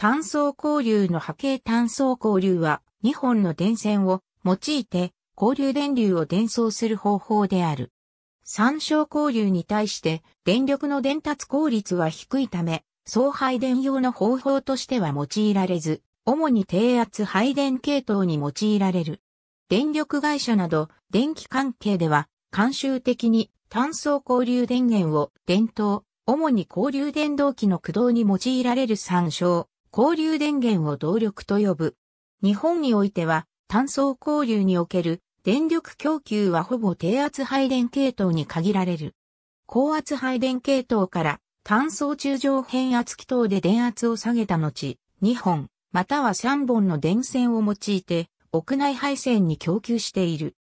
単層交流の波形単層交流は、2本の電線を用いて、交流電流を伝送する方法である。参照交流に対して電力の伝達効率は低いため、送配電用の方法としては用いられず、主に低圧配電系統に用いられる。電力会社など電気関係では、慣習的に単層交流電源を電灯、主に交流電動機の駆動に用いられる参照交流電源を動力と呼ぶ。日本においては、単素交流における電力供給はほぼ低圧配電系統に限られる。高圧配電系統から単素中上変圧器等で電圧を下げた後、2本、または3本の電線を用いて、屋内配線に供給している。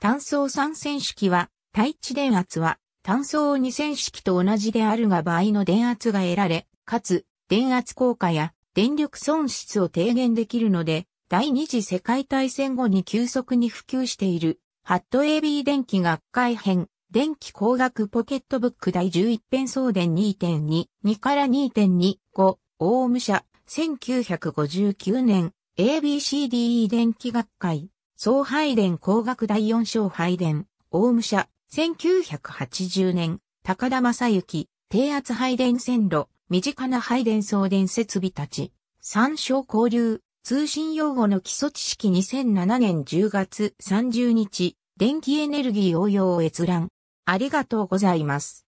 単素3線式は、対地電圧は単素2線式と同じであるが場合の電圧が得られ、かつ電圧効果や電力損失を低減できるので、第二次世界大戦後に急速に普及している、ハット AB 電気学会編、電気工学ポケットブック第11編送電2.2、2から2.2、5、オウム社、1959年、ABCDE 電気学会、総配電工学第4章配電、オウム社、1980年、高田正幸、低圧配電線路、身近な配電送電設備たち、参照交流、通信用語の基礎知識2007年10月30日、電気エネルギー応用閲覧。ありがとうございます。